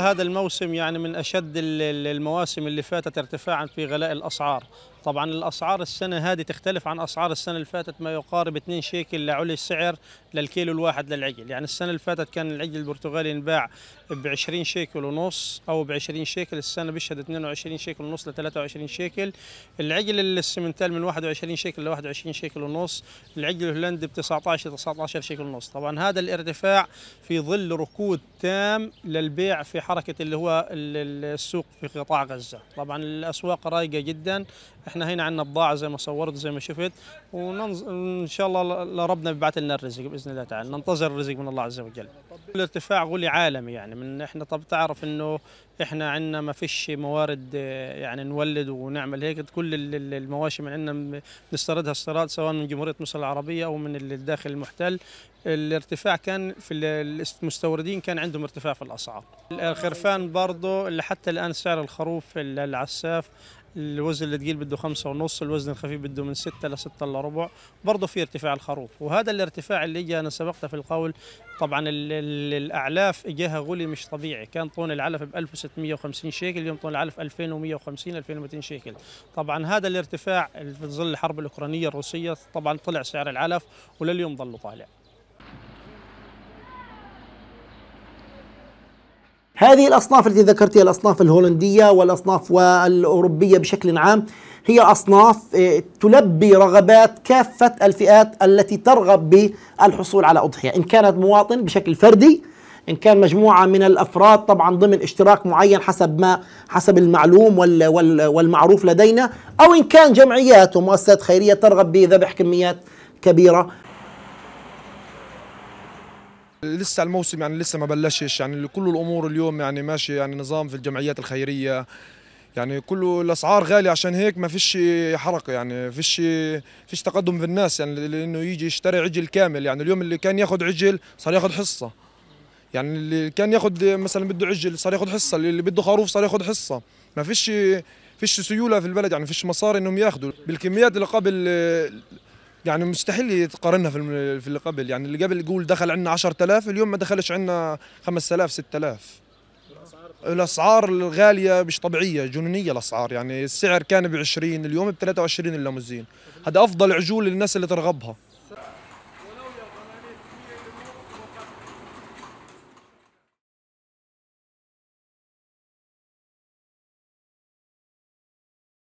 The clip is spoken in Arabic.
هذا الموسم يعني من أشد المواسم اللي فاتت ارتفاعا في غلاء الأسعار طبعا الاسعار السنه هذه تختلف عن اسعار السنه اللي فاتت ما يقارب 2 شيكل لعلي السعر للكيلو الواحد للعجل يعني السنه اللي فاتت كان العجل البرتغالي ينباع ب 20 شيكل ونص او ب 20 شيكل السنه بيشهد 22 شيكل ونص ل 23 شيكل العجل السمنتال من 21 شيكل ل 21 شيكل ونص العجل الهولندي ب 19 19 شيكل ونص طبعا هذا الارتفاع في ظل ركود تام للبيع في حركه اللي هو السوق في قطاع غزه طبعا الاسواق رايقه جدا احنا هنا عندنا بضاعه زي ما صورت زي ما شفت وان ان شاء الله ربنا بيبعث لنا الرزق باذن الله تعالى ننتظر الرزق من الله عز وجل الارتفاع غلي عالمي يعني من احنا طب تعرف انه احنا عندنا ما فيش موارد يعني نولد ونعمل هيك كل المواشي من عندنا بنستردها استيراد سواء من جمهوريه مصر العربيه او من الداخل المحتل الارتفاع كان في المستوردين كان عندهم ارتفاع في الاسعار الخرفان برضه اللي حتى الان سعر الخروف العساف الوزن اللي تقيل بده خمسة ونص الوزن الخفيف بده من ستة لستة إلا ربع برضه في ارتفاع الخروف وهذا الارتفاع اللي جاء أنا سبقته في القول طبعا الأعلاف إجاها غلي مش طبيعي كان طون العلف ب 1650 شيكل اليوم طون العلف 2150 2200 شيكل طبعا هذا الارتفاع في ظل الحرب الأوكرانية الروسية طبعا طلع سعر العلف ولليوم ظلوا طالع هذه الأصناف التي ذكرتها الأصناف الهولندية والأصناف والأوروبية بشكل عام هي أصناف آه، تلبي رغبات كافة الفئات التي ترغب بالحصول على أضحية إن كانت مواطن بشكل فردي ان كان مجموعه من الافراد طبعا ضمن اشتراك معين حسب ما حسب المعلوم وال وال والمعروف لدينا او ان كان جمعيات ومؤسسات خيريه ترغب بذبح كميات كبيره لسه الموسم يعني لسه ما بلشش يعني كل الامور اليوم يعني ماشي يعني نظام في الجمعيات الخيريه يعني كله الاسعار غاليه عشان هيك ما فيش حركه يعني فيش فيش تقدم في الناس يعني لانه يجي يشتري عجل كامل يعني اليوم اللي كان ياخذ عجل صار ياخذ حصه يعني اللي كان ياخذ مثلا بده عجل صار ياخذ حصه اللي بده خروف صار ياخذ حصه ما فيش فيش سيوله في البلد يعني فيش مصاري انهم ياخذوا بالكميات اللي قبل يعني مستحيل تقارنها في اللي قبل يعني اللي قبل يقول دخل عندنا 10000 اليوم ما دخلش عندنا 5000 6000 الاسعار الغاليه مش طبيعيه جنونيه الاسعار يعني السعر كان ب 20 اليوم ب 23 الليموزين هذا افضل عجول للناس اللي ترغبها